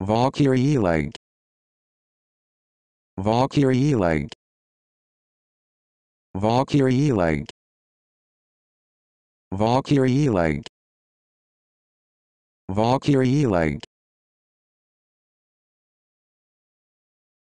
Valkyrie leg. Valkyrie leg. Valkyrie leg. Valkyrie leg. Valkyrie leg.